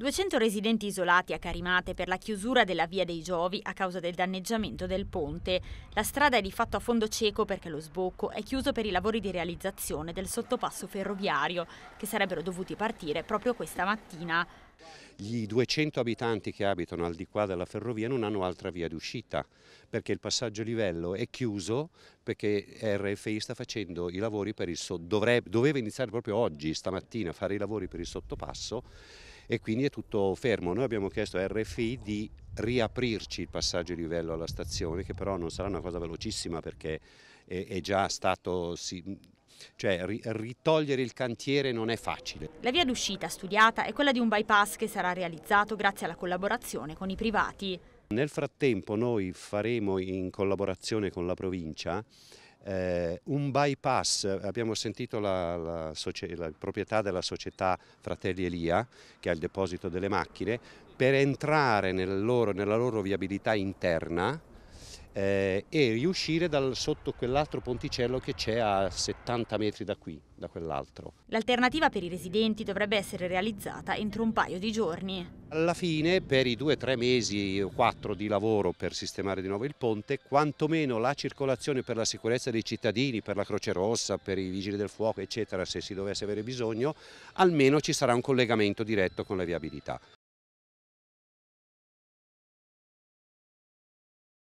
200 residenti isolati a Carimate per la chiusura della via dei Giovi a causa del danneggiamento del ponte. La strada è di fatto a fondo cieco perché lo sbocco è chiuso per i lavori di realizzazione del sottopasso ferroviario, che sarebbero dovuti partire proprio questa mattina. Gli 200 abitanti che abitano al di qua della ferrovia non hanno altra via d'uscita perché il passaggio livello è chiuso perché RFI sta facendo i lavori per il so, dovrebbe, doveva iniziare proprio oggi, stamattina, a fare i lavori per il sottopasso e quindi è tutto fermo. Noi abbiamo chiesto a RFI di riaprirci il passaggio di livello alla stazione, che però non sarà una cosa velocissima perché è, è già stato... Si, cioè ritogliere il cantiere non è facile. La via d'uscita studiata è quella di un bypass che sarà realizzato grazie alla collaborazione con i privati. Nel frattempo noi faremo in collaborazione con la provincia eh, un bypass, abbiamo sentito la, la, la, proprietà della società Fratelli Elia che ha il deposito delle macchine, per entrare nel loro, nella loro viabilità interna eh, e riuscire dal, sotto quell'altro ponticello che c'è a 70 metri da qui, da quell'altro. L'alternativa per i residenti dovrebbe essere realizzata entro un paio di giorni. Alla fine, per i due o tre mesi o quattro di lavoro per sistemare di nuovo il ponte, quantomeno la circolazione per la sicurezza dei cittadini, per la Croce Rossa, per i vigili del fuoco, eccetera, se si dovesse avere bisogno, almeno ci sarà un collegamento diretto con la viabilità.